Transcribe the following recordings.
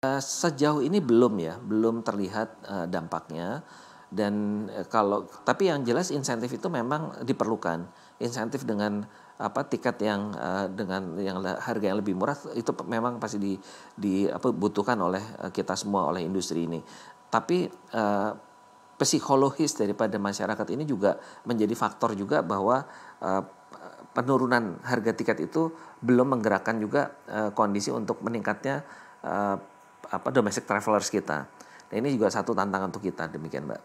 Eh, sejauh ini belum ya, belum terlihat eh, dampaknya. Dan eh, kalau tapi yang jelas insentif itu memang diperlukan. Insentif dengan apa tiket yang dengan yang harga yang lebih murah itu memang pasti di, di apa butuhkan oleh kita semua oleh industri ini. Tapi psikologis daripada masyarakat ini juga menjadi faktor juga bahwa penurunan harga tiket itu belum menggerakkan juga kondisi untuk meningkatnya apa domestic travelers kita. Nah, ini juga satu tantangan untuk kita demikian, Mbak.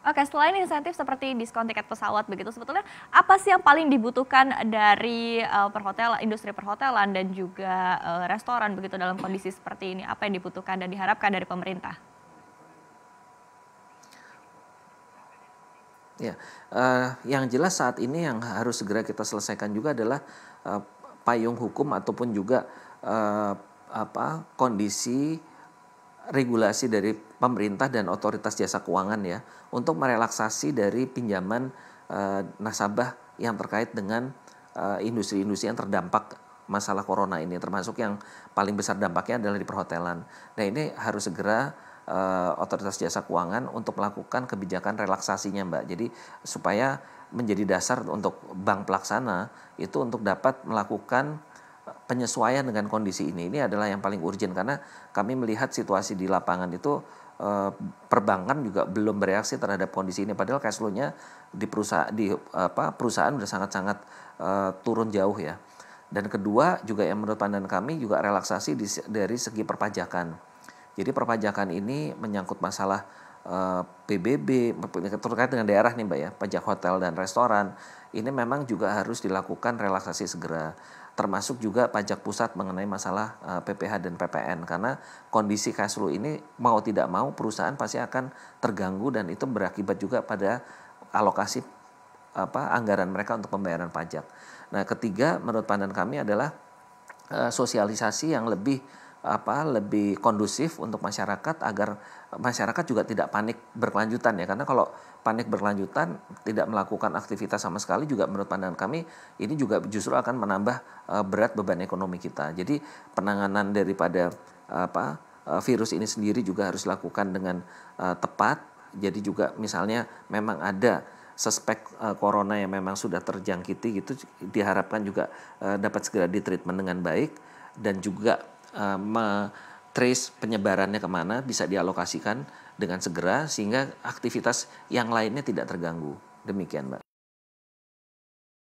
Oke, selain insentif seperti diskon tiket pesawat begitu, sebetulnya apa sih yang paling dibutuhkan dari uh, eh, perhotelan, industri perhotelan dan juga uh, restoran begitu dalam kondisi seperti ini? Apa yang dibutuhkan dan diharapkan dari pemerintah? Ya, uh, yang jelas saat ini yang harus segera kita selesaikan juga adalah uh, payung hukum ataupun juga uh, apa kondisi regulasi dari pemerintah dan otoritas jasa keuangan ya untuk merelaksasi dari pinjaman e, nasabah yang terkait dengan eh, industri-industri yang terdampak masalah corona ini termasuk yang paling besar dampaknya adalah di perhotelan. Nah, ini harus segera e, otoritas jasa keuangan untuk melakukan kebijakan relaksasinya, Mbak. Jadi supaya menjadi dasar untuk bank pelaksana itu untuk dapat melakukan penyesuaian dengan kondisi ini ini adalah yang paling urgent karena kami melihat situasi di lapangan itu eh, perbankan juga belum bereaksi terhadap kondisi ini padahal cash flow-nya di perusahaan di apa perusahaan sudah sangat-sangat uh, turun jauh ya. Dan kedua juga yang menurut pandangan kami juga relaksasi di, dari segi perpajakan. Jadi perpajakan ini menyangkut masalah Eh, PBB terkait dengan daerah nih Mbak ya, pajak hotel dan restoran, ini memang juga harus dilakukan relaksasi segera termasuk juga pajak pusat mengenai masalah PPH eh, dan PPN karena kondisi cash flow ini mau tidak mau perusahaan pasti akan terganggu dan itu berakibat juga pada alokasi apa anggaran mereka untuk pembayaran pajak. Nah, ketiga menurut pandangan kami adalah eh, sosialisasi yang lebih apa lebih kondusif untuk masyarakat agar masyarakat juga tidak panik berkelanjutan ya karena kalau panik berkelanjutan tidak melakukan aktivitas sama sekali juga menurut pandangan kami ini juga justru akan menambah uh, berat beban ekonomi kita jadi penanganan daripada uh, apa uh, virus ini sendiri juga harus dilakukan dengan uh, tepat jadi juga misalnya memang ada suspek uh, corona yang memang sudah terjangkiti gitu diharapkan juga uh, dapat segera ditreatment dengan baik dan juga uh, trace penyebarannya kemana bisa dialokasikan dengan segera sehingga aktivitas yang lainnya tidak terganggu. Demikian, Mbak.